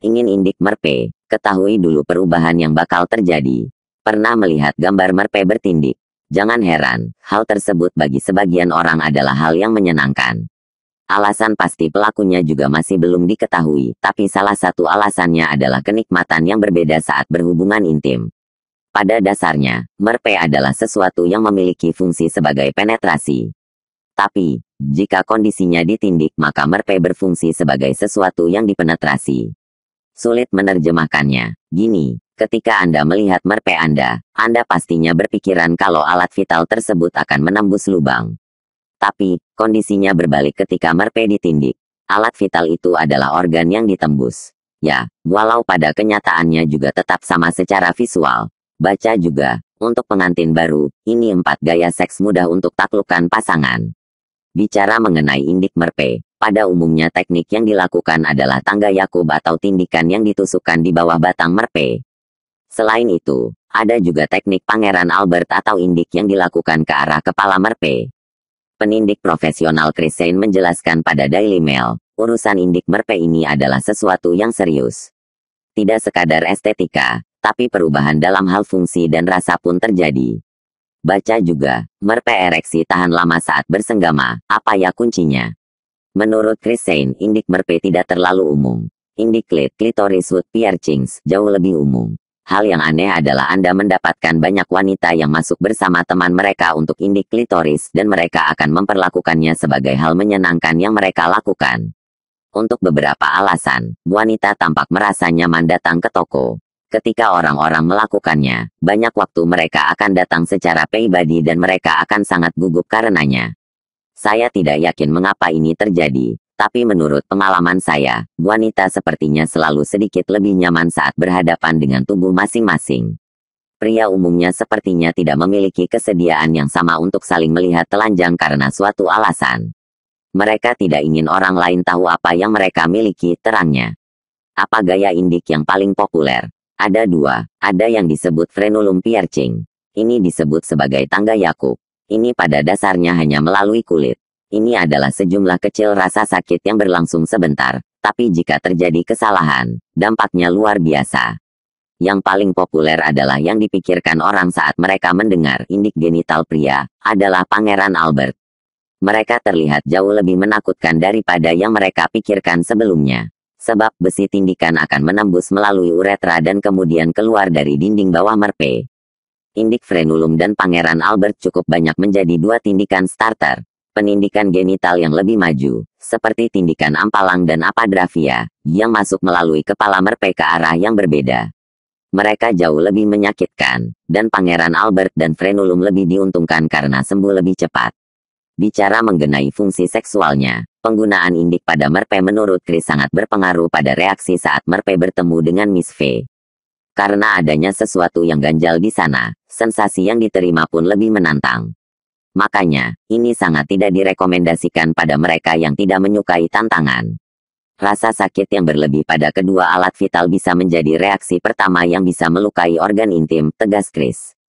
Ingin indik merpe, ketahui dulu perubahan yang bakal terjadi. Pernah melihat gambar merpe bertindik? Jangan heran, hal tersebut bagi sebagian orang adalah hal yang menyenangkan. Alasan pasti pelakunya juga masih belum diketahui, tapi salah satu alasannya adalah kenikmatan yang berbeda saat berhubungan intim. Pada dasarnya, merpe adalah sesuatu yang memiliki fungsi sebagai penetrasi. Tapi, jika kondisinya ditindik maka merpe berfungsi sebagai sesuatu yang dipenetrasi. Sulit menerjemahkannya. Gini, ketika Anda melihat merpe Anda, Anda pastinya berpikiran kalau alat vital tersebut akan menembus lubang. Tapi, kondisinya berbalik ketika merpe ditindik. Alat vital itu adalah organ yang ditembus. Ya, walau pada kenyataannya juga tetap sama secara visual. Baca juga, untuk pengantin baru, ini empat gaya seks mudah untuk taklukkan pasangan. Bicara mengenai indik merpe, pada umumnya teknik yang dilakukan adalah tangga Yakub atau tindikan yang ditusukkan di bawah batang merpe. Selain itu, ada juga teknik Pangeran Albert atau indik yang dilakukan ke arah kepala merpe. Penindik profesional Chris Sain menjelaskan pada Daily Mail, urusan indik merpe ini adalah sesuatu yang serius. Tidak sekadar estetika, tapi perubahan dalam hal fungsi dan rasa pun terjadi. Baca juga, merpe ereksi tahan lama saat bersenggama, apa ya kuncinya? Menurut Chris Sain, indik merpe tidak terlalu umum. Indik klitoris, klitoris, wood piercings jauh lebih umum. Hal yang aneh adalah Anda mendapatkan banyak wanita yang masuk bersama teman mereka untuk indik klitoris dan mereka akan memperlakukannya sebagai hal menyenangkan yang mereka lakukan. Untuk beberapa alasan, wanita tampak merasa nyaman datang ke toko. Ketika orang-orang melakukannya, banyak waktu mereka akan datang secara pribadi dan mereka akan sangat gugup karenanya. Saya tidak yakin mengapa ini terjadi, tapi menurut pengalaman saya, wanita sepertinya selalu sedikit lebih nyaman saat berhadapan dengan tubuh masing-masing. Pria umumnya sepertinya tidak memiliki kesediaan yang sama untuk saling melihat telanjang karena suatu alasan. Mereka tidak ingin orang lain tahu apa yang mereka miliki, terangnya. Apa gaya indik yang paling populer? Ada dua, ada yang disebut frenulum piercing. Ini disebut sebagai tangga Yakub. Ini pada dasarnya hanya melalui kulit. Ini adalah sejumlah kecil rasa sakit yang berlangsung sebentar, tapi jika terjadi kesalahan, dampaknya luar biasa. Yang paling populer adalah yang dipikirkan orang saat mereka mendengar indik genital pria, adalah Pangeran Albert. Mereka terlihat jauh lebih menakutkan daripada yang mereka pikirkan sebelumnya sebab besi tindikan akan menembus melalui uretra dan kemudian keluar dari dinding bawah merpe. Tindik frenulum dan Pangeran Albert cukup banyak menjadi dua tindikan starter. Penindikan genital yang lebih maju, seperti tindikan ampalang dan apadrafia, yang masuk melalui kepala merpe ke arah yang berbeda. Mereka jauh lebih menyakitkan, dan Pangeran Albert dan frenulum lebih diuntungkan karena sembuh lebih cepat. Bicara mengenai fungsi seksualnya, penggunaan indik pada merpe menurut Chris sangat berpengaruh pada reaksi saat merpe bertemu dengan Miss V. Karena adanya sesuatu yang ganjal di sana, sensasi yang diterima pun lebih menantang. Makanya, ini sangat tidak direkomendasikan pada mereka yang tidak menyukai tantangan. Rasa sakit yang berlebih pada kedua alat vital bisa menjadi reaksi pertama yang bisa melukai organ intim, tegas Chris.